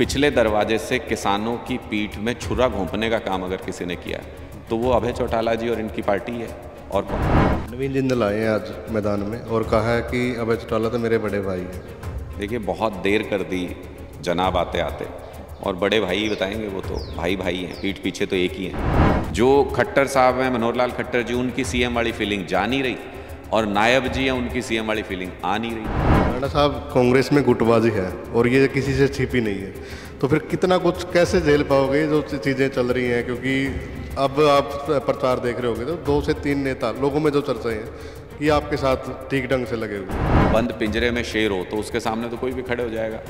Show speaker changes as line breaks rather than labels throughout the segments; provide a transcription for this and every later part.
पिछले दरवाजे से किसानों की पीठ में छुरा घोंपने का काम अगर किसी ने किया तो वो अभय चौटाला जी और इनकी पार्टी है और नवीन जिंदल आए हैं आज मैदान में और कहा है कि अभय चौटाला तो मेरे बड़े भाई हैं देखिए बहुत देर कर दी जनाब आते आते और बड़े भाई बताएंगे वो तो भाई भाई हैं पीठ पीछे तो एक ही हैं जो खट्टर साहब हैं मनोहर लाल खट्टर जी उनकी सीएम वाली फीलिंग जा नहीं रही और नायब जी हैं उनकी सीएम वाली फीलिंग आ नहीं रही
राणा साहब कांग्रेस में गुटबाजी है और ये किसी से छिपी नहीं है तो फिर कितना कुछ कैसे झेल पाओगे जो चीज़ें चल रही हैं क्योंकि अब आप प्रचार देख रहे होंगे तो दो से तीन नेता लोगों में जो चर्चाएं हैं ये आपके साथ ठीक ढंग से लगे
हुए बंद पिंजरे में शेर हो तो उसके सामने तो कोई भी खड़े हो जाएगा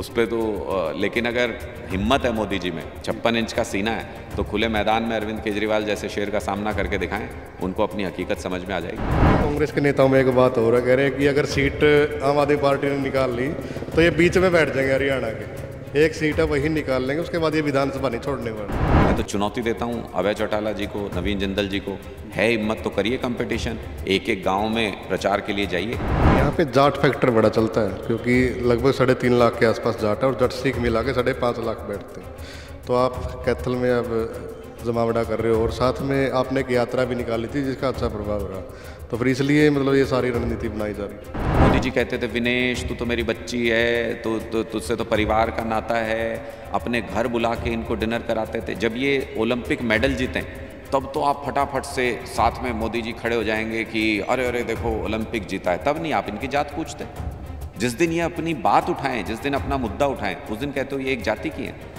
उस पर तो लेकिन अगर हिम्मत है मोदी जी में छप्पन इंच का सीना है तो खुले मैदान में अरविंद केजरीवाल जैसे शेर का सामना करके दिखाएं उनको अपनी हकीकत समझ में आ जाएगी
कांग्रेस के नेताओं में एक बात हो रहा है कह रहे हैं कि अगर सीट आम आदमी पार्टी ने निकाल ली तो ये बीच में बैठ जाएंगे हरियाणा के एक सीट है वही निकाल लेंगे उसके बाद ये विधानसभा नहीं छोड़ने वाले
मैं तो चुनौती देता हूँ अभय चौटाला जी को नवीन जिंदल जी को है हिम्मत तो करिए कंपटीशन एक एक गांव में प्रचार के लिए जाइए
यहाँ पे जाट फैक्टर बड़ा चलता है क्योंकि लगभग साढ़े तीन लाख के आसपास जाट है और जट सीख मिला के साढ़े पाँच लाख बैठते हैं तो आप कैथल में अब जमावड़ा कर रहे हो और साथ में आपने एक यात्रा भी निकाली थी जिसका अच्छा प्रभाव रहा तो फिर इसलिए मतलब ये सारी रणनीति बनाई जा
रही मोदी जी कहते थे विनेश तू तो मेरी बच्ची है तो, तो तुझसे तो परिवार का नाता है अपने घर बुला के इनको डिनर कराते थे जब ये ओलंपिक मेडल जीतें तब तो आप फटाफट से साथ में मोदी जी खड़े हो जाएंगे कि अरे अरे देखो ओलंपिक जीता है तब नहीं आप इनकी जात पूछते जिस दिन ये अपनी बात उठाएं जिस दिन अपना मुद्दा उठाएं उस दिन कहते हो ये एक जाति की है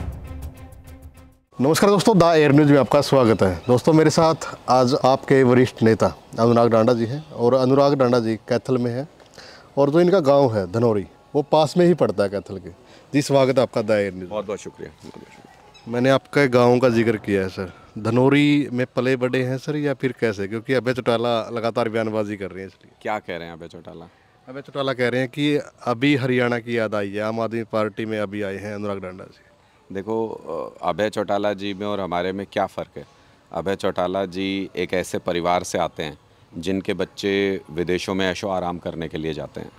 नमस्कार दोस्तों द एयर न्यूज़ में आपका स्वागत है दोस्तों मेरे साथ आज आपके वरिष्ठ नेता अनुराग डांडा जी हैं और अनुराग डांडा जी कैथल में हैं और जो इनका गांव है धनौरी वो पास में ही पड़ता है कैथल के जी स्वागत है आपका द एयर
न्यूज़ बहुत बहुत शुक्रिया
मैंने आपके गाँव का जिक्र किया है सर धनौरी में पले बड़े हैं सर या फिर कैसे क्योंकि अभय चौटाला लगातार बयानबाजी कर रही है इसलिए
क्या कह रहे हैं अभय चौटाला
अभय चौटाला कह रहे हैं कि अभी हरियाणा की याद आई है आम आदमी पार्टी में अभी आए हैं अनुराग डांडा
जी देखो अभय चौटाला जी में और हमारे में क्या फ़र्क है अभय चौटाला जी एक ऐसे परिवार से आते हैं जिनके बच्चे विदेशों में ऐशो आराम करने के लिए जाते हैं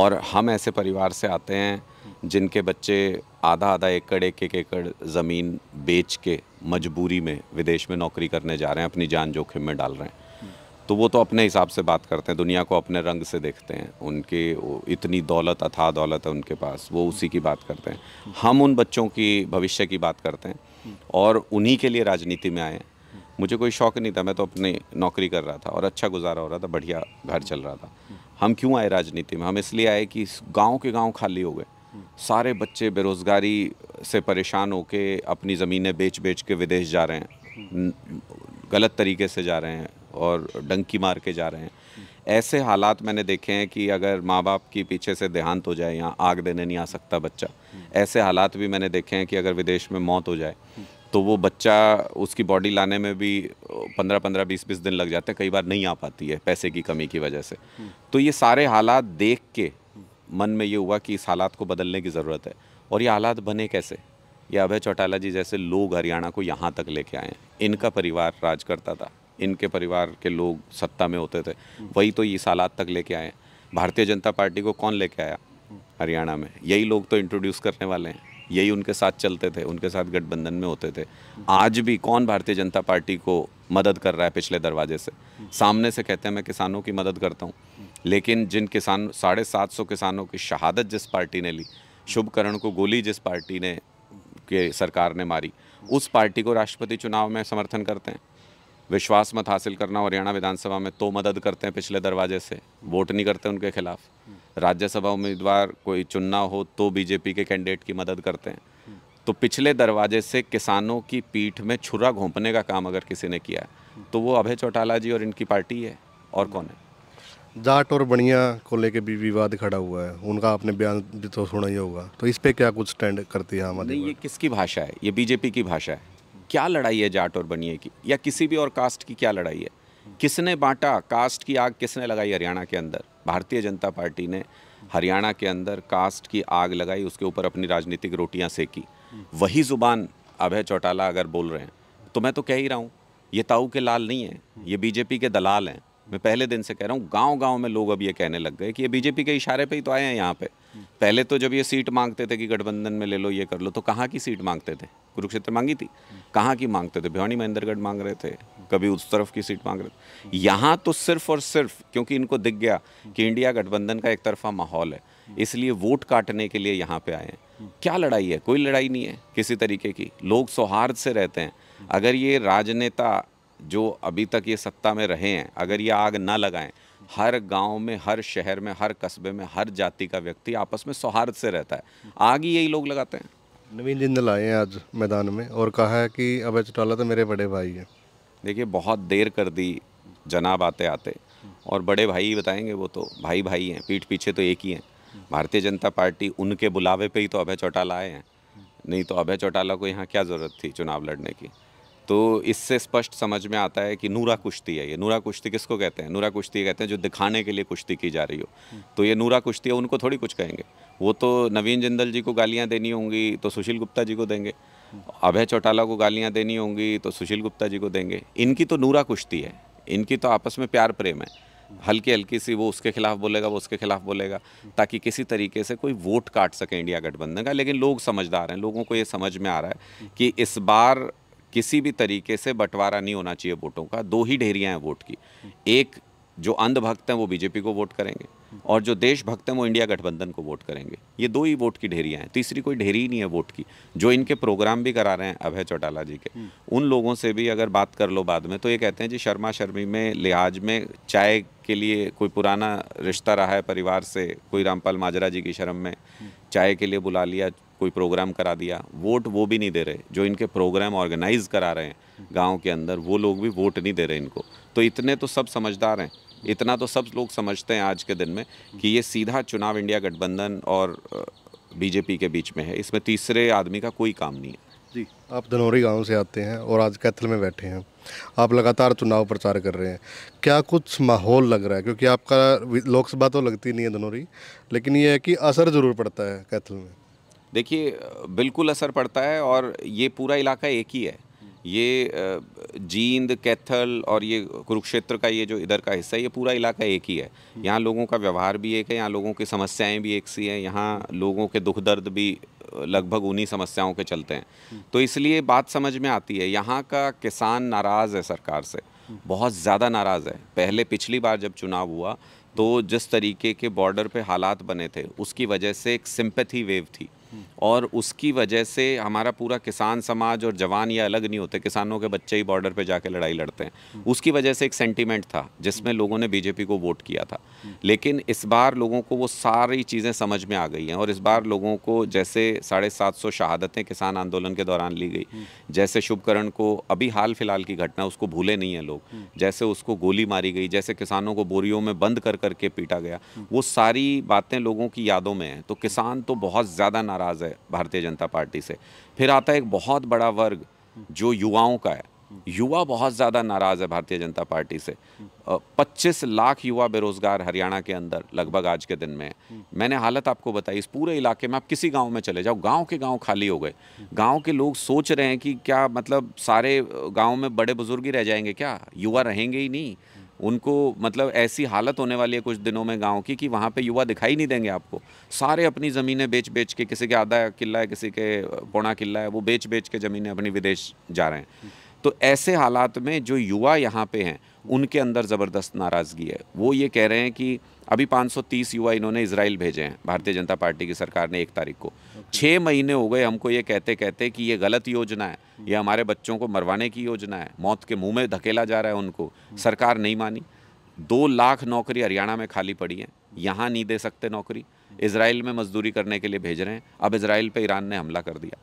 और हम ऐसे परिवार से आते हैं जिनके बच्चे आधा आधा एकड़ एक एक एकड़ ज़मीन बेच के मजबूरी में विदेश में नौकरी करने जा रहे हैं अपनी जान जोखिम में डाल रहे हैं तो वो तो अपने हिसाब से बात करते हैं दुनिया को अपने रंग से देखते हैं उनके इतनी दौलत अथाह दौलत है उनके पास वो उसी की बात करते हैं हम उन बच्चों की भविष्य की बात करते हैं और उन्हीं के लिए राजनीति में आए मुझे कोई शौक नहीं था मैं तो अपनी नौकरी कर रहा था और अच्छा गुजारा हो रहा था बढ़िया घर चल रहा था हम क्यों आए राजनीति में हम इसलिए आए कि गाँव के गाँव खाली हो गए सारे बच्चे बेरोज़गारी से परेशान होके अपनी ज़मीनें बेच बेच के विदेश जा रहे हैं गलत तरीके से जा रहे हैं और डंकी मार के जा रहे हैं ऐसे हालात मैंने देखे हैं कि अगर माँ बाप की पीछे से देहांत हो जाए यहाँ आग देने नहीं आ सकता बच्चा ऐसे हालात भी मैंने देखे हैं कि अगर विदेश में मौत हो जाए तो वो बच्चा उसकी बॉडी लाने में भी पंद्रह पंद्रह बीस बीस दिन लग जाते हैं कई बार नहीं आ पाती है पैसे की कमी की वजह से तो ये सारे हालात देख के मन में ये हुआ कि इस हालात को बदलने की ज़रूरत है और ये हालात बने कैसे ये अभय चौटाला जी जैसे लोग हरियाणा को यहाँ तक लेके आए हैं इनका परिवार राज करता था इनके परिवार के लोग सत्ता में होते थे वही तो ये सालात तक लेके आए भारतीय जनता पार्टी को कौन लेके आया हरियाणा में यही लोग तो इंट्रोड्यूस करने वाले हैं यही उनके साथ चलते थे उनके साथ गठबंधन में होते थे आज भी कौन भारतीय जनता पार्टी को मदद कर रहा है पिछले दरवाजे से सामने से कहते हैं मैं किसानों की मदद करता हूँ लेकिन जिन किसान साढ़े सात सौ किसानों की शहादत जिस पार्टी ने ली शुभकरण को गोली जिस पार्टी ने के सरकार ने मारी उस पार्टी को राष्ट्रपति चुनाव में समर्थन करते हैं विश्वास मत हासिल करना हो हरियाणा विधानसभा में तो मदद करते हैं पिछले दरवाजे से वोट नहीं करते उनके खिलाफ राज्यसभा उम्मीदवार कोई चुनना हो तो बीजेपी के कैंडिडेट की मदद करते हैं तो पिछले दरवाजे से किसानों की पीठ में छुरा घोंपने का काम अगर किसी ने किया तो वो अभय चौटाला जी और इनकी पार्टी है और कौन है
जाट और बढ़िया को लेके भी विवाद खड़ा हुआ है उनका आपने बयान भी तो सुना ही होगा तो इस पर क्या कुछ स्टैंड करती है
हमारी ये किसकी भाषा है ये बीजेपी की भाषा है क्या लड़ाई है जाट और बनिए की या किसी भी और कास्ट की क्या लड़ाई है किसने बांटा कास्ट की आग किसने लगाई हरियाणा के अंदर भारतीय जनता पार्टी ने हरियाणा के अंदर कास्ट की आग लगाई उसके ऊपर अपनी राजनीतिक रोटियां सेकी वही ज़ुबान अभय चौटाला अगर बोल रहे हैं तो मैं तो कह ही रहा हूँ ये ताऊ के लाल नहीं है ये बीजेपी के दलाल हैं मैं पहले दिन से कह रहा हूँ गांव गांव में लोग अब ये कहने लग गए कि ये बीजेपी के इशारे पे ही तो आए हैं यहाँ पे पहले तो जब ये सीट मांगते थे कि गठबंधन में ले लो ये कर लो तो कहाँ की सीट मांगते थे कुरुक्षेत्र मांगी थी कहाँ की मांगते थे भिवानी महेंद्रगढ़ मांग रहे थे कभी उस तरफ की सीट मांग रहे थे यहाँ तो सिर्फ और सिर्फ क्योंकि इनको दिख गया कि इंडिया गठबंधन का एक तरफा माहौल है इसलिए वोट काटने के लिए यहाँ पे आए हैं क्या लड़ाई है कोई लड़ाई नहीं है किसी तरीके की लोग सौहार्द से रहते हैं अगर ये राजनेता जो अभी तक ये सत्ता में रहे हैं अगर ये आग ना लगाएं हर गांव में हर शहर में हर कस्बे में हर जाति का व्यक्ति आपस में सौहार्द से रहता है आग ही यही लोग लगाते हैं नवीन जिंदल आए हैं आज मैदान में और
कहा है कि अभय चौटाला तो मेरे बड़े भाई हैं देखिए
बहुत देर कर दी जनाब आते आते और बड़े भाई ही बताएंगे वो तो भाई भाई हैं पीठ पीछे तो एक ही हैं भारतीय जनता पार्टी उनके बुलावे पे ही तो अभय चौटाला आए हैं नहीं तो अभय चौटाला को यहाँ क्या ज़रूरत थी चुनाव लड़ने की तो इससे स्पष्ट समझ में आता है कि नूरा कुश्ती है ये नूरा कुश्ती किसको कहते हैं नूरा कुश्ती कहते हैं जो दिखाने के लिए कुश्ती की जा रही हो हम्म। तो ये नूरा कुश्ती है उनको थोड़ी कुछ कहेंगे वो तो नवीन जिंदल जी को गालियाँ देनी होंगी तो सुशील गुप्ता जी को देंगे हम्म। अभय चौटाला को गालियाँ देनी होंगी तो सुशील गुप्ता जी को देंगे इनकी तो नूरा कुश्ती है इनकी तो आपस में प्यार प्रेम है हम्म। हल्की हल्की सी वो उसके खिलाफ बोलेगा वो उसके खिलाफ बोलेगा ताकि किसी तरीके से कोई वोट काट सके इंडिया गठबंधन का लेकिन लोग समझदार हैं लोगों को ये समझ में आ रहा है कि इस बार किसी भी तरीके से बंटवारा नहीं होना चाहिए वोटों का दो ही ढेरियाँ हैं वोट की एक जो अंधभक्त हैं वो बीजेपी को वोट करेंगे और जो देशभक्त हैं वो इंडिया गठबंधन को वोट करेंगे ये दो ही वोट की ढेरियाँ हैं तीसरी कोई ढेरी ही नहीं है वोट की जो इनके प्रोग्राम भी करा रहे हैं अभय चौटाला जी के उन लोगों से भी अगर बात कर लो बाद में तो ये कहते हैं जी शर्मा शर्मी में लिहाज में चाय के लिए कोई पुराना रिश्ता रहा है परिवार से कोई रामपाल माजरा जी की शर्म में चाय के लिए बुला लिया कोई प्रोग्राम करा दिया वोट वो भी नहीं दे रहे जो इनके प्रोग्राम ऑर्गेनाइज करा रहे हैं गाँव के अंदर वो लोग भी वोट नहीं दे रहे इनको तो इतने तो सब समझदार हैं इतना तो सब लोग समझते हैं आज के दिन में कि ये सीधा चुनाव इंडिया गठबंधन और बीजेपी के बीच में है इसमें तीसरे आदमी का कोई काम नहीं है
जी आप धनौरी गांव से आते हैं और आज कैथल में बैठे हैं आप लगातार चुनाव प्रचार कर रहे हैं क्या कुछ माहौल लग रहा है क्योंकि आपका लोकसभा तो लगती नहीं है धनौरी लेकिन ये है कि असर ज़रूर पड़ता है कैथल में
देखिए बिल्कुल असर पड़ता है और ये पूरा इलाका एक ही है ये जींद कैथल और ये कुरुक्षेत्र का ये जो इधर का हिस्सा है ये पूरा इलाका एक ही है यहाँ लोगों का व्यवहार भी एक है यहाँ लोगों की समस्याएं भी एक सी हैं यहाँ लोगों के दुख दर्द भी लगभग उन्हीं समस्याओं के चलते हैं तो इसलिए बात समझ में आती है यहाँ का किसान नाराज़ है सरकार से बहुत ज़्यादा नाराज़ है पहले पिछली बार जब चुनाव हुआ तो जिस तरीके के बॉर्डर पे हालात बने थे उसकी वजह से एक सिंपथी वेव थी और उसकी वजह से हमारा पूरा किसान समाज और जवान ये अलग नहीं होते किसानों के बच्चे ही बॉर्डर पे जाके लड़ाई लड़ते हैं हम्म। उसकी वजह से एक सेंटीमेंट था जिसमें हम्म। लोगों ने बीजेपी को वोट किया था हम्म। लेकिन इस बार लोगों को वो सारी चीज़ें समझ में आ गई हैं और इस बार लोगों को जैसे साढ़े सात सौ शहादतें किसान आंदोलन के दौरान ली गई जैसे शुभकरण को अभी हाल फिलहाल की घटना उसको भूले नहीं है लोग जैसे उसको गोली मारी गई जैसे किसानों को बोरियों में बंद कर करके पीटा गया वो सारी बातें लोगों की यादों में हैं तो किसान तो बहुत ज़्यादा नाराज़ नाराज़ है भारतीय जनता पार्टी से फिर आता है एक बहुत बड़ा वर्ग जो युवाओं का है युवा बहुत ज़्यादा नाराज़ है भारतीय जनता पार्टी से 25 लाख युवा बेरोज़गार हरियाणा के अंदर लगभग आज के दिन में है मैंने हालत आपको बताई इस पूरे इलाके में आप किसी गांव में चले जाओ गांव के गांव खाली हो गए गांव के लोग सोच रहे हैं कि क्या मतलब सारे गांव में बड़े बुजुर्ग ही रह जाएंगे क्या युवा रहेंगे ही नहीं उनको मतलब ऐसी हालत होने वाली है कुछ दिनों में गांव की कि वहाँ पे युवा दिखाई नहीं देंगे आपको सारे अपनी ज़मीनें बेच बेच के किसी के आधा किला है किसी के पौना किला है वो बेच बेच के ज़मीनें अपनी विदेश जा रहे हैं तो ऐसे हालात में जो युवा यहाँ पे हैं उनके अंदर ज़बरदस्त नाराज़गी है वो ये कह रहे हैं कि अभी 530 युवा इन्होंने इसराइल भेजे हैं भारतीय जनता पार्टी की सरकार ने एक तारीख को छः महीने हो गए हमको ये कहते कहते कि ये गलत योजना है हम्म। ये हमारे बच्चों को मरवाने की योजना है मौत के मुँह में धकेला जा रहा है उनको हम्म। सरकार नहीं मानी दो लाख नौकरी हरियाणा में खाली पड़ी है यहाँ नहीं दे सकते नौकरी इसराइल में मजदूरी करने के लिए भेज रहे हैं अब इसराइल पर ईरान ने हमला कर दिया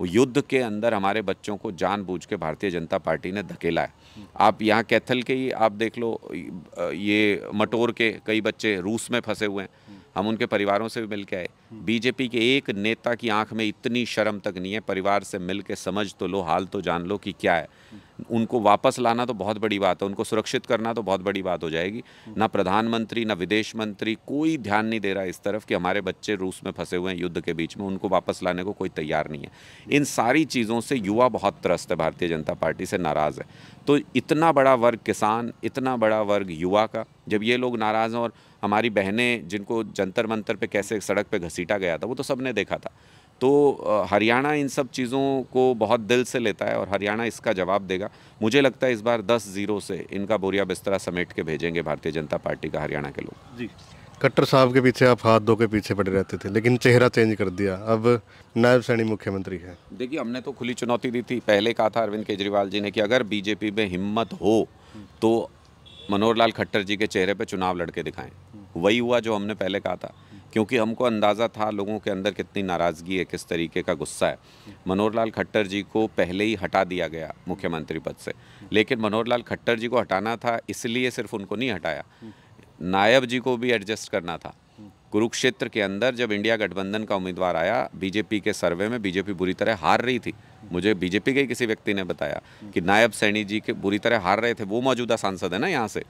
वो युद्ध के अंदर हमारे बच्चों को जानबूझ के भारतीय जनता पार्टी ने धकेला है आप यहाँ कैथल के ही आप देख लो ये मटोर के कई बच्चे रूस में फंसे हुए हैं हम उनके परिवारों से भी मिल के आए बीजेपी के एक नेता की आंख में इतनी शर्म तक नहीं है परिवार से मिल के समझ तो लो हाल तो जान लो कि क्या है उनको वापस लाना तो बहुत बड़ी बात है उनको सुरक्षित करना तो बहुत बड़ी बात हो जाएगी ना प्रधानमंत्री ना विदेश मंत्री कोई ध्यान नहीं दे रहा इस तरफ कि हमारे बच्चे रूस में फंसे हुए हैं युद्ध के बीच में उनको वापस लाने को कोई तैयार नहीं है इन सारी चीज़ों से युवा बहुत त्रस्त है भारतीय जनता पार्टी से नाराज़ है तो इतना बड़ा वर्ग किसान इतना बड़ा वर्ग युवा का जब ये लोग नाराज़ हैं और हमारी बहनें जिनको जंतर मंतर पर कैसे सड़क पर घसीटा गया था वो तो सबने देखा था तो हरियाणा इन सब चीज़ों को बहुत दिल से लेता है और हरियाणा इसका जवाब देगा मुझे लगता है इस बार दस जीरो से इनका बोरिया बिस्तरा समेट के भेजेंगे भारतीय जनता पार्टी का हरियाणा के लोग
जी कट्टर साहब के पीछे आप हाथ धो के पीछे पड़े रहते थे लेकिन चेहरा चेंज कर दिया अब नायब सैनी मुख्यमंत्री
है देखिए हमने तो खुली चुनौती दी थी पहले कहा था अरविंद केजरीवाल जी ने कि अगर बीजेपी में हिम्मत हो तो मनोहर लाल खट्टर जी के चेहरे पर चुनाव लड़के दिखाएं हम्म। वही हुआ जो हमने पहले कहा था क्योंकि हमको अंदाज़ा था लोगों के अंदर कितनी नाराज़गी है किस तरीके का गुस्सा है मनोहर लाल खट्टर जी को पहले ही हटा दिया गया मुख्यमंत्री पद से लेकिन मनोहर लाल खट्टर जी को हटाना था इसलिए सिर्फ उनको नहीं हटाया नायब जी को भी एडजस्ट करना था कुरुक्षेत्र के अंदर जब इंडिया गठबंधन का उम्मीदवार आया बीजेपी के सर्वे में बीजेपी बुरी तरह हार रही थी मुझे बीजेपी के किसी व्यक्ति ने बताया कि नायब सैनी जी के बुरी तरह हार रहे थे वो मौजूदा सांसद है ना यहाँ से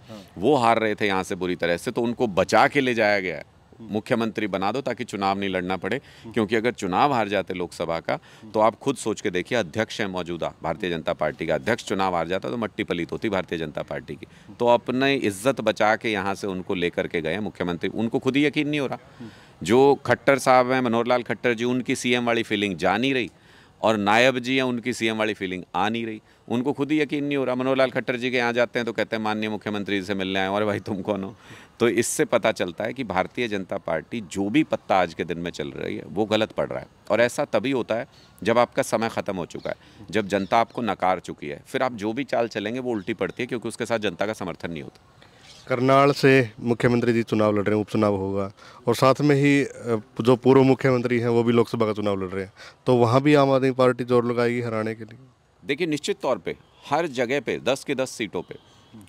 वो हार रहे थे यहाँ से बुरी तरह से तो उनको बचा के ले जाया गया है मुख्यमंत्री बना दो ताकि चुनाव नहीं लड़ना पड़े क्योंकि अगर चुनाव हार जाते लोकसभा का तो आप खुद सोच के देखिए अध्यक्ष है मौजूदा भारतीय जनता पार्टी का अध्यक्ष चुनाव हार जाता तो मट्टी पलित होती भारतीय जनता पार्टी की तो अपने इज्जत बचा के यहाँ से उनको लेकर के गए मुख्यमंत्री उनको खुद ही यकीन नहीं हो रहा जो खट्टर साहब हैं मनोहर लाल खट्टर जी उनकी सीएम वाली फीलिंग जान ही रही और नायब जी हैं उनकी सीएम वाली फीलिंग आ नहीं रही उनको खुद ही यकीन नहीं हो रहा मनोहर लाल खट्टर जी के यहाँ जाते हैं तो कहते हैं माननीय मुख्यमंत्री जी से मिलने आए और भाई तुम कौन हो तो इससे पता चलता है कि भारतीय जनता पार्टी जो भी पत्ता आज के दिन में चल रही है वो गलत पड़ रहा है और ऐसा तभी होता है जब आपका समय ख़त्म हो चुका है जब जनता आपको नकार चुकी है फिर आप जो भी चाल चलेंगे वो उल्टी पड़ती है क्योंकि उसके साथ जनता का समर्थन नहीं होता
करनाल से मुख्यमंत्री जी चुनाव लड़ रहे हैं उपचुनाव होगा और साथ में ही जो पूर्व मुख्यमंत्री हैं वो भी लोकसभा का चुनाव लड़ रहे हैं तो वहाँ भी आम आदमी पार्टी जोर लगाएगी हराने के लिए
देखिए निश्चित तौर पे हर जगह पे दस के दस सीटों पे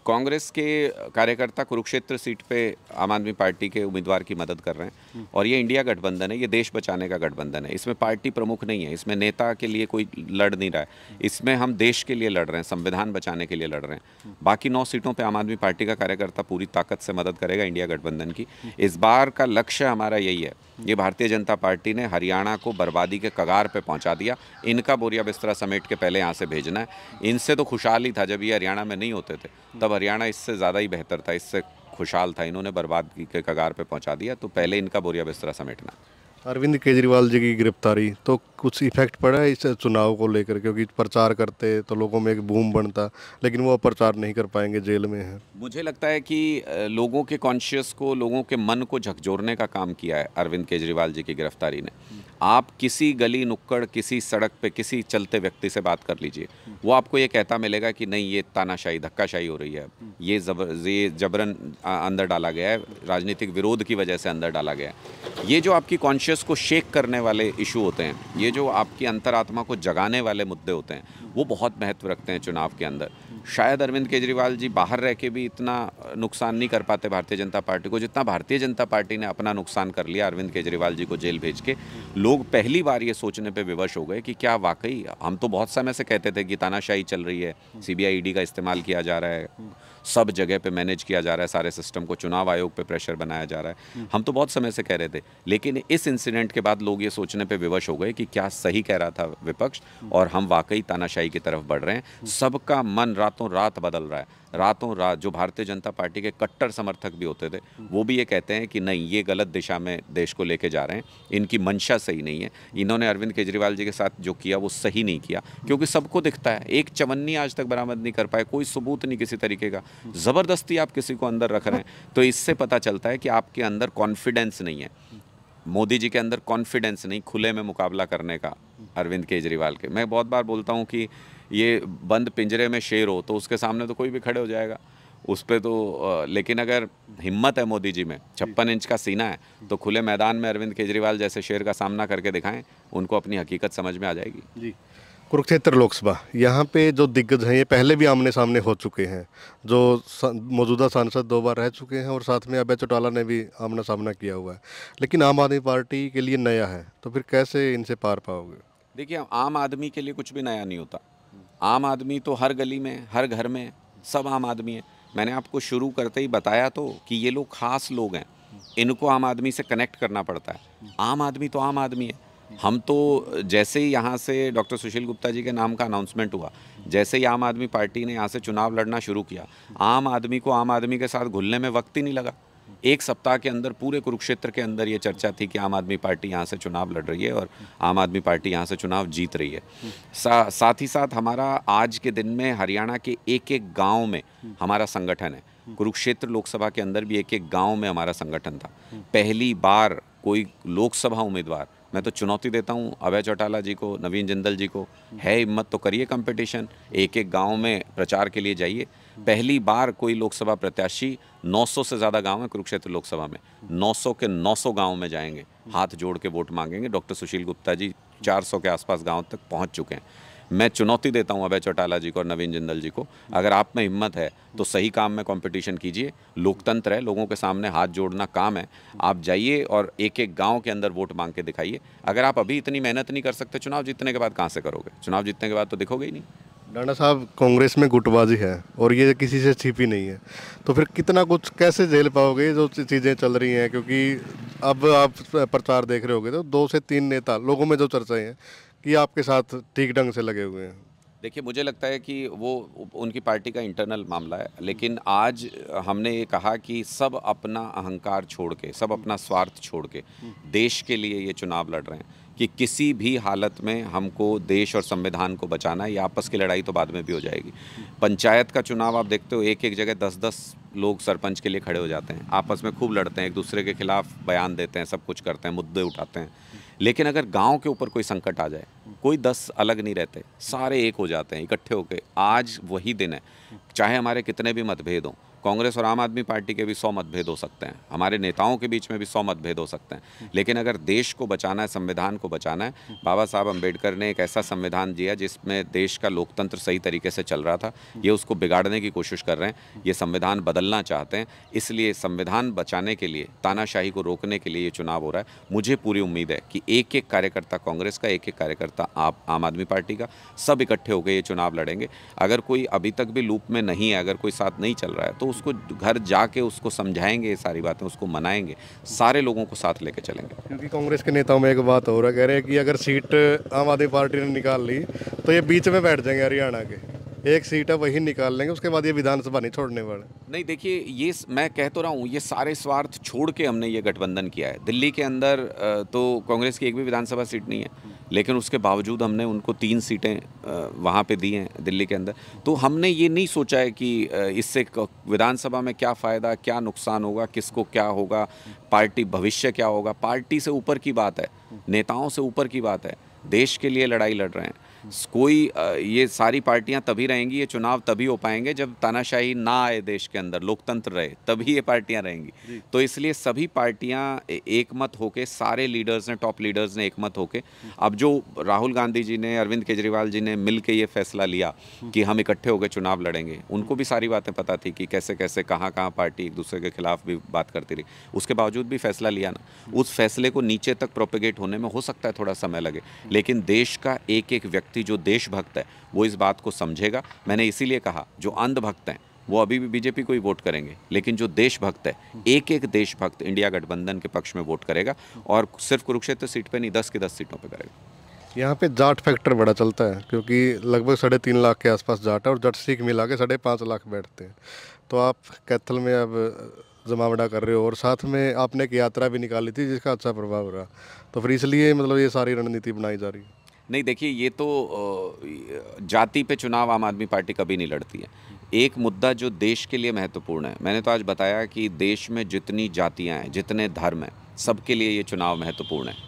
कांग्रेस के कार्यकर्ता कुरुक्षेत्र सीट पे आम आदमी पार्टी के उम्मीदवार की मदद कर रहे हैं हम्म। और ये इंडिया गठबंधन है ये देश बचाने का गठबंधन है इसमें पार्टी प्रमुख नहीं है इसमें नेता के लिए कोई लड़ नहीं रहा है इसमें हम देश के लिए लड़ रहे हैं संविधान बचाने के लिए लड़ रहे हैं हम्म। बाकी नौ सीटों पर आम आदमी पार्टी का कार्यकर्ता पूरी ताकत से मदद करेगा इंडिया गठबंधन की हम्म। इस बार का लक्ष्य हमारा यही है ये भारतीय जनता पार्टी ने हरियाणा को बर्बादी के कगार पे पहुंचा दिया इनका बोरिया बिस्तरा समेट के पहले यहाँ से भेजना है इनसे तो खुशहाल ही था जब ये हरियाणा में नहीं होते थे तब हरियाणा इससे ज़्यादा ही बेहतर था इससे खुशहाल था इन्होंने बर्बादी के कगार पर पहुँचा दिया तो पहले इनका बोरिया बिस्तरा समेटना
अरविंद केजरीवाल जी की गिरफ्तारी तो कुछ इफेक्ट पड़ा है इस चुनाव को लेकर क्योंकि प्रचार करते तो लोगों में एक बूम बनता लेकिन वो प्रचार नहीं कर पाएंगे जेल में है
मुझे लगता है कि लोगों के कॉन्शियस को लोगों के मन को झकझोरने का काम किया है अरविंद केजरीवाल जी की गिरफ्तारी ने आप किसी गली नुक्कड़ किसी सड़क पे किसी चलते व्यक्ति से बात कर लीजिए वो आपको ये कहता मिलेगा कि नहीं ये तानाशाही धक्काशाही हो रही है ये जबर ये जबरन अंदर डाला गया है राजनीतिक विरोध की वजह से अंदर डाला गया है ये जो आपकी कॉन्शियस को शेक करने वाले इशू होते हैं ये जो आपकी अंतरात्मा को जगाने वाले मुद्दे होते हैं वो बहुत महत्व रखते हैं चुनाव के अंदर शायद अरविंद केजरीवाल जी बाहर रह के भी इतना नुकसान नहीं कर पाते भारतीय जनता पार्टी को जितना भारतीय जनता पार्टी ने अपना नुकसान कर लिया अरविंद केजरीवाल जी को जेल भेज के लोग पहली बार ये सोचने पे विवश हो गए कि क्या वाकई हम तो बहुत समय से कहते थे कि तानाशाही चल रही है सीबीआईडी हम्म। e का इस्तेमाल किया जा रहा है हम्म। सब जगह पे मैनेज किया जा रहा है सारे सिस्टम को चुनाव आयोग पे प्रेशर बनाया जा रहा है हम्म। हम तो बहुत समय से कह रहे थे लेकिन इस इंसिडेंट के बाद लोग ये सोचने पर विवश हो गए कि क्या सही कह रहा था विपक्ष और हम वाकई तानाशाही की तरफ बढ़ रहे हैं सबका मन रातों रात बदल रहा है रातों रात जो भारतीय जनता पार्टी के कट्टर समर्थक भी होते थे हम्म। वो भी ये कहते हैं कि नहीं ये गलत दिशा में देश को लेके जा रहे हैं इनकी मंशा सही नहीं है हम्म। इन्होंने अरविंद केजरीवाल जी के साथ जो किया वो सही नहीं किया हम्म। क्योंकि सबको दिखता है एक चवन्नी आज तक बरामद नहीं कर पाए कोई सबूत नहीं किसी तरीके का ज़बरदस्ती आप किसी को अंदर रख रहे हैं तो इससे पता चलता है कि आपके अंदर कॉन्फिडेंस नहीं है मोदी जी के अंदर कॉन्फिडेंस नहीं खुले में मुकाबला करने का अरविंद केजरीवाल के मैं बहुत बार बोलता हूँ कि ये बंद पिंजरे में शेर हो तो उसके सामने तो कोई भी खड़े हो जाएगा उस पर तो लेकिन अगर हिम्मत है मोदी जी में छप्पन इंच का सीना है तो खुले मैदान में अरविंद केजरीवाल जैसे शेर का सामना करके दिखाएं उनको अपनी हकीकत समझ में आ जाएगी जी
कुरुक्षेत्र लोकसभा यहाँ पे जो दिग्गज हैं ये पहले भी आमने सामने हो चुके हैं जो मौजूदा सांसद दो बार रह चुके हैं और साथ में अभय चौटाला ने भी आमना सामना किया हुआ है लेकिन आम आदमी पार्टी के लिए नया है तो फिर कैसे इनसे पार पाओगे
देखिए आम आदमी के लिए कुछ भी नया नहीं होता आम आदमी तो हर गली में हर घर में सब आम आदमी है मैंने आपको शुरू करते ही बताया तो कि ये लोग खास लोग हैं इनको आम आदमी से कनेक्ट करना पड़ता है आम आदमी तो आम आदमी है हम तो जैसे ही यहाँ से डॉक्टर सुशील गुप्ता जी के नाम का अनाउंसमेंट हुआ जैसे ही आम आदमी पार्टी ने यहाँ से चुनाव लड़ना शुरू किया आम आदमी को आम आदमी के साथ घुलने में वक्त ही नहीं लगा एक सप्ताह के अंदर पूरे कुरुक्षेत्र के अंदर ये चर्चा थी कि आम आदमी पार्टी यहाँ से चुनाव लड़ रही है और आम आदमी पार्टी यहाँ से चुनाव जीत रही है सा, साथ ही साथ हमारा आज के दिन में हरियाणा के एक एक गाँव में हमारा संगठन है कुरुक्षेत्र लोकसभा के अंदर भी एक एक गाँव में हमारा संगठन था पहली बार कोई लोकसभा उम्मीदवार मैं तो चुनौती देता हूँ अभय चौटाला जी को नवीन जिंदल जी को है हिम्मत तो करिए कंपटीशन एक एक गांव में प्रचार के लिए जाइए पहली बार कोई लोकसभा प्रत्याशी 900 से ज़्यादा गांव हैं कुरुक्षेत्र लोकसभा में 900 के 900 गांव में जाएंगे हाथ जोड़ के वोट मांगेंगे डॉक्टर सुशील गुप्ता जी 400 के आसपास गांव तक पहुंच चुके हैं मैं चुनौती देता हूं अभय चौटाला जी को और नवीन जिंदल जी को अगर आप में हिम्मत है तो सही काम में कंपटीशन कीजिए लोकतंत्र है लोगों के सामने हाथ जोड़ना काम है आप जाइए और एक एक गांव के अंदर वोट मांग के दिखाइए अगर आप अभी इतनी मेहनत नहीं कर सकते चुनाव जीतने के बाद कहाँ से करोगे चुनाव जीतने के बाद तो दिखोगे ही नहीं
डांडा साहब कांग्रेस में गुटबाजी है और ये किसी से छिपी नहीं है तो फिर कितना कुछ कैसे झेल पाओगे जो चीज़ें चल रही हैं क्योंकि अब आप प्रचार देख रहे होगे तो दो से तीन नेता लोगों में जो चर्चाएं हैं कि आपके साथ ठीक ढंग से लगे हुए हैं
देखिए मुझे लगता है कि वो उनकी पार्टी का इंटरनल मामला है लेकिन आज हमने ये कहा कि सब अपना अहंकार छोड़ के सब अपना स्वार्थ छोड़ के देश के लिए ये चुनाव लड़ रहे हैं कि किसी भी हालत में हमको देश और संविधान को बचाना है या आपस की लड़ाई तो बाद में भी हो जाएगी पंचायत का चुनाव आप देखते हो एक एक जगह दस दस लोग सरपंच के लिए खड़े हो जाते हैं आपस में खूब लड़ते हैं एक दूसरे के खिलाफ बयान देते हैं सब कुछ करते हैं मुद्दे उठाते हैं लेकिन अगर गांव के ऊपर कोई संकट आ जाए कोई दस अलग नहीं रहते सारे एक हो जाते हैं इकट्ठे होकर आज वही दिन है चाहे हमारे कितने भी मतभेद हों कांग्रेस और आम आदमी पार्टी के भी सौ मतभेद हो सकते हैं हमारे नेताओं के बीच में भी सौ मतभेद हो सकते हैं लेकिन अगर देश को बचाना है संविधान को बचाना है बाबा साहब अम्बेडकर ने एक ऐसा संविधान दिया जिसमें देश का लोकतंत्र सही तरीके से चल रहा था ये उसको बिगाड़ने की कोशिश कर रहे हैं ये संविधान बदलना चाहते हैं इसलिए संविधान बचाने के लिए तानाशाही को रोकने के लिए ये चुनाव हो रहा है मुझे पूरी उम्मीद है कि एक एक कार्यकर्ता कांग्रेस का एक एक कार्यकर्ता आप आम आदमी पार्टी का सब इकट्ठे होकर ये चुनाव लड़ेंगे अगर कोई अभी तक भी लूप में नहीं है अगर कोई साथ नहीं चल रहा है तो उसको घर जाके उसको समझाएंगे सारी बातें उसको मनाएंगे सारे लोगों को साथ लेके चलेंगे
क्योंकि कांग्रेस के नेताओं में एक बात हो रहा है कह रहे हैं कि अगर सीट आम आदमी पार्टी ने निकाल ली तो ये बीच में बैठ जाएंगे हरियाणा के एक सीट है वही निकाल लेंगे उसके बाद ये विधानसभा नहीं छोड़ने वाले
नहीं देखिए ये मैं कह तो रहा हूँ ये सारे स्वार्थ छोड़ के हमने ये गठबंधन किया है दिल्ली के अंदर तो कांग्रेस की एक भी विधानसभा सीट नहीं है लेकिन उसके बावजूद हमने उनको तीन सीटें वहाँ पे दी हैं दिल्ली के अंदर तो हमने ये नहीं सोचा है कि इससे विधानसभा में क्या फ़ायदा क्या नुकसान होगा किसको क्या होगा पार्टी भविष्य क्या होगा पार्टी से ऊपर की बात है नेताओं से ऊपर की बात है देश के लिए लड़ाई लड़ रहे हैं कोई ये सारी पार्टियां तभी रहेंगी ये चुनाव तभी हो पाएंगे जब तानाशाही ना आए देश के अंदर लोकतंत्र रहे तभी ये पार्टियां रहेंगी तो इसलिए सभी पार्टियां एकमत होके सारे लीडर्स ने टॉप लीडर्स ने एकमत होके अब जो राहुल गांधी जी ने अरविंद केजरीवाल जी ने मिल के ये फैसला लिया कि हम इकट्ठे होकर चुनाव लड़ेंगे उनको भी सारी बातें पता थी कि कैसे कैसे कहाँ कहाँ पार्टी एक दूसरे के खिलाफ भी बात करती रही उसके बावजूद भी फैसला लिया ना उस फैसले को नीचे तक प्रोपिगेट होने में हो सकता है थोड़ा समय लगे लेकिन देश का एक एक व्यक्ति व्यक्ति जो देशभक्त है वो इस बात को समझेगा मैंने इसीलिए कहा जो अंधभक्त हैं वो अभी भी बीजेपी को ही वोट करेंगे लेकिन जो देशभक्त है एक एक देशभक्त इंडिया गठबंधन के पक्ष में वोट करेगा और सिर्फ कुरुक्षेत्र सीट पर नहीं दस की दस सीटों पर करेगा
यहाँ पे जाट फैक्टर बड़ा चलता है क्योंकि लगभग साढ़े तीन लाख के आसपास जाट है और जट सिख मिला के साढ़े पाँच लाख बैठते हैं तो आप कैथल में अब जमावड़ा कर रहे हो और साथ में आपने एक यात्रा भी निकाली थी जिसका अच्छा प्रभाव रहा तो फिर इसलिए मतलब ये सारी रणनीति बनाई जा रही है
नहीं देखिए ये तो जाति पे चुनाव आम आदमी पार्टी कभी नहीं लड़ती है एक मुद्दा जो देश के लिए महत्वपूर्ण है मैंने तो आज बताया कि देश में जितनी जातियाँ हैं जितने धर्म हैं सबके लिए ये चुनाव महत्वपूर्ण है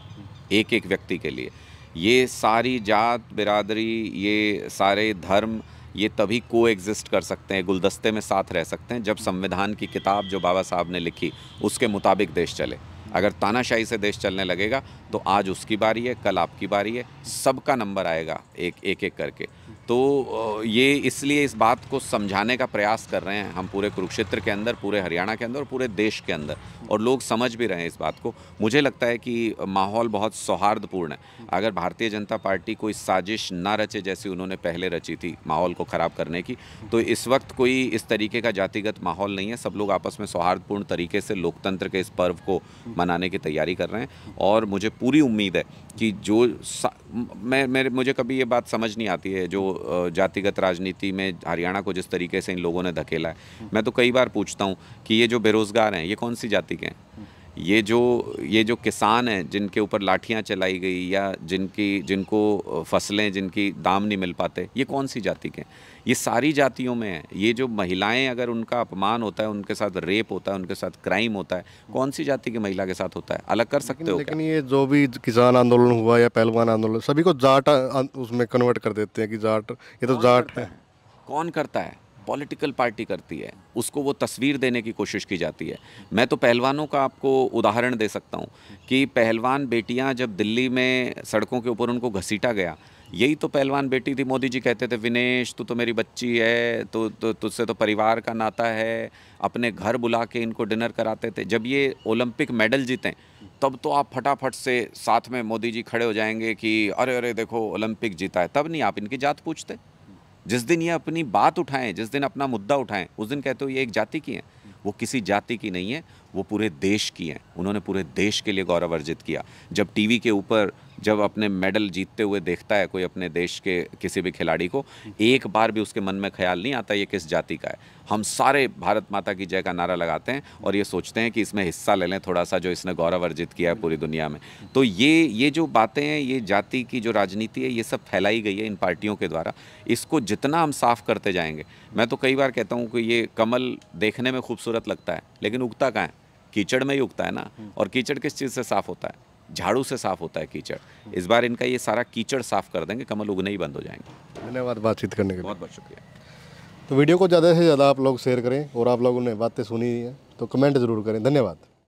एक एक व्यक्ति के लिए ये सारी जात बिरादरी ये सारे धर्म ये तभी को एग्जिस्ट कर सकते हैं गुलदस्ते में साथ रह सकते हैं जब संविधान की किताब जो बाबा साहब ने लिखी उसके मुताबिक देश चले अगर तानाशाही से देश चलने लगेगा तो आज उसकी बारी है कल आपकी बारी है सबका नंबर आएगा एक एक एक करके तो ये इसलिए इस बात को समझाने का प्रयास कर रहे हैं हम पूरे कुरुक्षेत्र के अंदर पूरे हरियाणा के अंदर और पूरे देश के अंदर और लोग समझ भी रहे हैं इस बात को मुझे लगता है कि माहौल बहुत सौहार्दपूर्ण है अगर भारतीय जनता पार्टी कोई साजिश ना रचे जैसी उन्होंने पहले रची थी माहौल को ख़राब करने की तो इस वक्त कोई इस तरीके का जातिगत माहौल नहीं है सब लोग आपस में सौहार्दपूर्ण तरीके से लोकतंत्र के इस पर्व को मनाने की तैयारी कर रहे हैं और मुझे पूरी उम्मीद है कि जो मैं मेरे मुझे कभी ये बात समझ नहीं आती है जो जातिगत राजनीति में हरियाणा को जिस तरीके से इन लोगों ने धकेला है हम्म। मैं तो कई बार पूछता हूँ कि ये जो बेरोज़गार हैं ये कौन सी जाति के हैं हम्म। ये जो ये जो किसान हैं जिनके ऊपर लाठियाँ चलाई गई या जिनकी जिनको फसलें जिनकी दाम नहीं मिल पाते ये कौन सी जाति के ये सारी जातियों में है ये जो महिलाएं अगर उनका अपमान होता है उनके साथ रेप होता है उनके साथ क्राइम होता है कौन सी जाति की महिला के साथ होता है अलग कर सकते हो लेकिन
ये जो भी किसान आंदोलन हुआ या पहलवान आंदोलन सभी को जाट अं, उसमें कन्वर्ट कर देते हैं कि जाट ये तो जाट है
कौन करता है पॉलिटिकल पार्टी करती है उसको वो तस्वीर देने की कोशिश की जाती है मैं तो पहलवानों का आपको उदाहरण दे सकता हूँ कि पहलवान बेटियाँ जब दिल्ली में सड़कों के ऊपर उनको घसीटा गया यही तो पहलवान बेटी थी मोदी जी कहते थे विनेश तू तो मेरी बच्ची है तो, तो तुझसे तो, तो परिवार का नाता है अपने घर बुला के इनको डिनर कराते थे जब ये ओलंपिक मेडल जीतें तब तो आप फटाफट से साथ में मोदी जी खड़े हो जाएंगे कि अरे अरे देखो ओलंपिक जीता है तब नहीं आप इनकी जात पूछते जिस दिन ये अपनी बात उठाएं जिस दिन अपना मुद्दा उठाएं उस दिन कहते हो ये एक जाति की है वो किसी जाति की नहीं है वो पूरे देश की हैं उन्होंने पूरे देश के लिए गौरव अर्जित किया जब टीवी के ऊपर जब अपने मेडल जीतते हुए देखता है कोई अपने देश के किसी भी खिलाड़ी को एक बार भी उसके मन में ख्याल नहीं आता ये किस जाति का है हम सारे भारत माता की जय का नारा लगाते हैं और ये सोचते हैं कि इसमें हिस्सा ले लें थोड़ा सा जो इसने गौरव अर्जित किया है पूरी दुनिया में तो ये ये जो बातें हैं ये जाति की जो राजनीति है ये सब फैलाई गई है इन पार्टियों के द्वारा इसको जितना हम साफ करते जाएंगे मैं तो कई बार कहता हूँ कि ये कमल देखने में खूबसूरत लगता है लेकिन उगता कहाँ है कीचड़ में ही उगता है ना और कीचड़ किस चीज़ से साफ़ होता है झाड़ू से साफ होता है कीचड़ इस बार इनका ये सारा कीचड़ साफ कर देंगे कमल उगने ही बंद हो जाएंगे धन्यवाद बातचीत करने के बहुत बहुत शुक्रिया
तो वीडियो को ज़्यादा से ज़्यादा आप लोग शेयर करें और आप लोगों ने बातें सुनी है तो कमेंट ज़रूर करें धन्यवाद